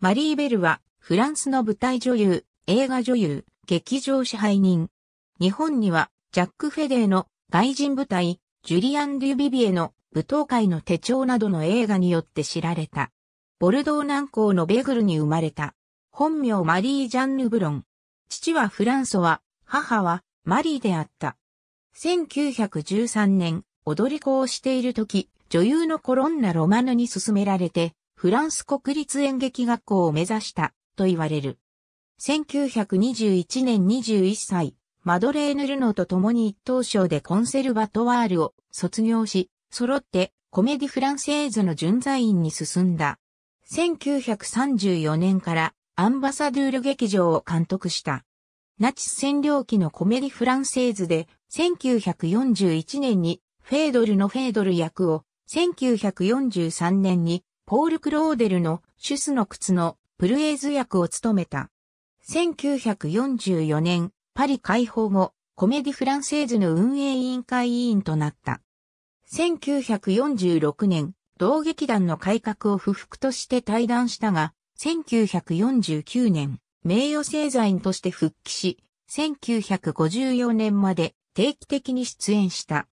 マリー・ベルは、フランスの舞台女優、映画女優、劇場支配人。日本には、ジャック・フェデーの外人舞台、ジュリアン・デュビビエの舞踏会の手帳などの映画によって知られた。ボルドー南港のベグルに生まれた。本名マリー・ジャンヌ・ブロン。父はフランソワ、母はマリーであった。1913年、踊り子をしている時、女優のコロンナ・ロマヌに勧められて、フランス国立演劇学校を目指したと言われる。1921年21歳、マドレーヌ・ルノと共に一等賞でコンセルバトワールを卒業し、揃ってコメディフランセーズの巡在院に進んだ。1934年からアンバサドゥール劇場を監督した。ナチス占領期のコメディフランセーズで、1941年にフェードルのフェードル役を、1943年にポール・クローデルのシュスの靴のプルエーズ役を務めた。1944年、パリ解放後、コメディ・フランセーズの運営委員会委員となった。1946年、同劇団の改革を不服として退団したが、1949年、名誉製座員として復帰し、1954年まで定期的に出演した。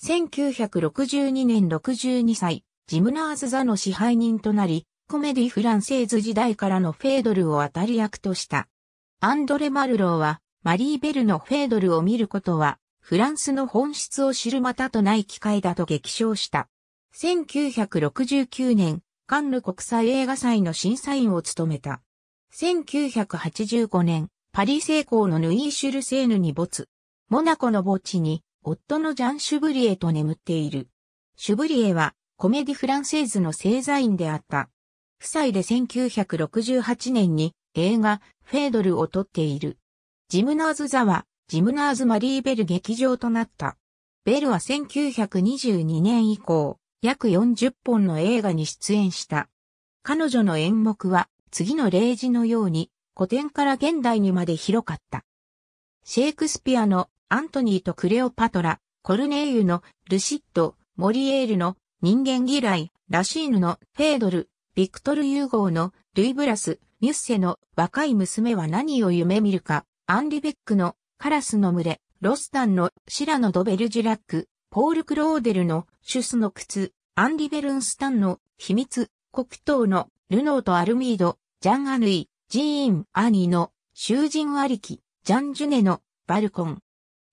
1962年62歳、ジムナーズ座の支配人となり、コメディフランセーズ時代からのフェードルを当たり役とした。アンドレ・マルローは、マリー・ベルのフェードルを見ることは、フランスの本質を知るまたとない機会だと激賞した。1969年、カンヌ国際映画祭の審査員を務めた。1985年、パリ成功のヌイーシュルセーヌに没。モナコの墓地に、夫のジャン・シュブリエと眠っている。シュブリエは、コメディフランセーズの製座員であった。夫妻で1968年に映画フェードルを撮っている。ジムナーズ座はジムナーズマリーベル劇場となった。ベルは1922年以降、約40本の映画に出演した。彼女の演目は次の例示のように古典から現代にまで広かった。シェイクスピアのアントニーとクレオパトラ、コルネイユのルシッド、モリエールの人間嫌い、ラシーヌのフェードル、ビクトル・ユーゴーのルイ・ブラス、ミュッセの若い娘は何を夢見るか、アンリ・ベックのカラスの群れ、ロスタンのシラノ・ド・ベルジュラック、ポール・クローデルのシュスの靴、アンリ・ベルンスタンの秘密、黒糖のルノーとアルミード、ジャン・アヌイ、ジーン・アニーの囚人ありき、ジャン・ジュネのバルコン。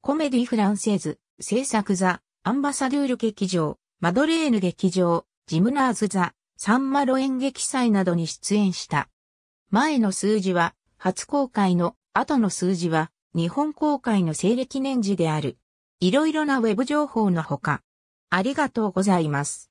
コメディ・フランセーズ、制作ザ・アンバサドゥール劇場。マドレーヌ劇場、ジムナーズザ・サンマロ演劇祭などに出演した。前の数字は、初公開の後の数字は、日本公開の西暦年次である。いろいろなウェブ情報のほか。ありがとうございます。